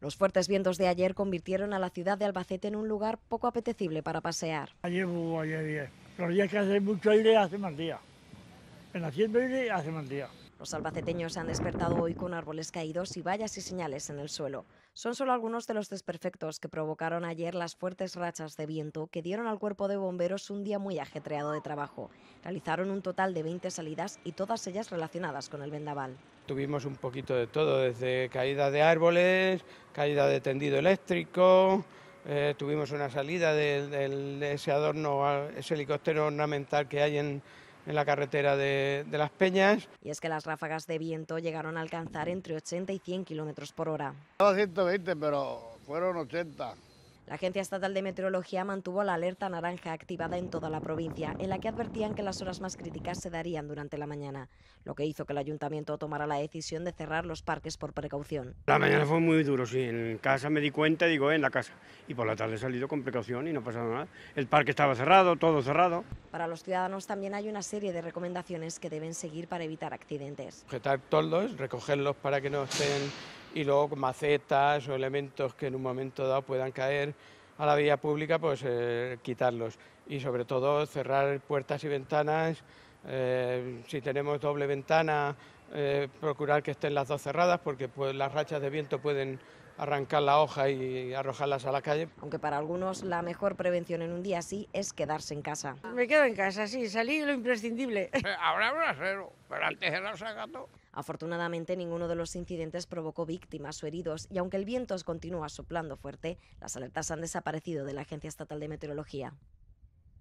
Los fuertes vientos de ayer convirtieron a la ciudad de Albacete en un lugar poco apetecible para pasear. Ayer hubo, ayer, ayer. Los días que hace mucho aire hace más día. En haciendo aire hace más día. Los albaceteños se han despertado hoy con árboles caídos y vallas y señales en el suelo. Son solo algunos de los desperfectos que provocaron ayer las fuertes rachas de viento que dieron al cuerpo de bomberos un día muy ajetreado de trabajo. Realizaron un total de 20 salidas y todas ellas relacionadas con el vendaval. Tuvimos un poquito de todo, desde caída de árboles, caída de tendido eléctrico, eh, tuvimos una salida del ese adorno, ese helicóptero ornamental que hay en, en la carretera de, Las Peñas. Y es que las ráfagas de viento llegaron a alcanzar entre 80 y 100 kilómetros por hora. Estaba 120, pero fueron 80. La Agencia Estatal de Meteorología mantuvo la alerta naranja activada en toda la provincia, en la que advertían que las horas más críticas se darían durante la mañana, lo que hizo que el ayuntamiento tomara la decisión de cerrar los parques por precaución. La mañana fue muy duro, sí. En casa me di cuenta, digo, eh, en la casa. Y por la tarde he salido con precaución y no pasado nada. El parque estaba cerrado, todo cerrado. Para los ciudadanos también hay una serie de recomendaciones que deben seguir para evitar accidentes. Objetar toldos, recogerlos para que no estén y luego macetas o elementos que en un momento dado puedan caer a la vía pública, pues eh, quitarlos. Y sobre todo cerrar puertas y ventanas. Eh, si tenemos doble ventana eh, procurar que estén las dos cerradas porque pues, las rachas de viento pueden arrancar la hoja y arrojarlas a la calle. Aunque para algunos la mejor prevención en un día así es quedarse en casa. Me quedo en casa, sí, salí lo imprescindible. Eh, habrá cero, pero antes era gato. Afortunadamente ninguno de los incidentes provocó víctimas o heridos y aunque el viento continúa soplando fuerte, las alertas han desaparecido de la Agencia Estatal de Meteorología.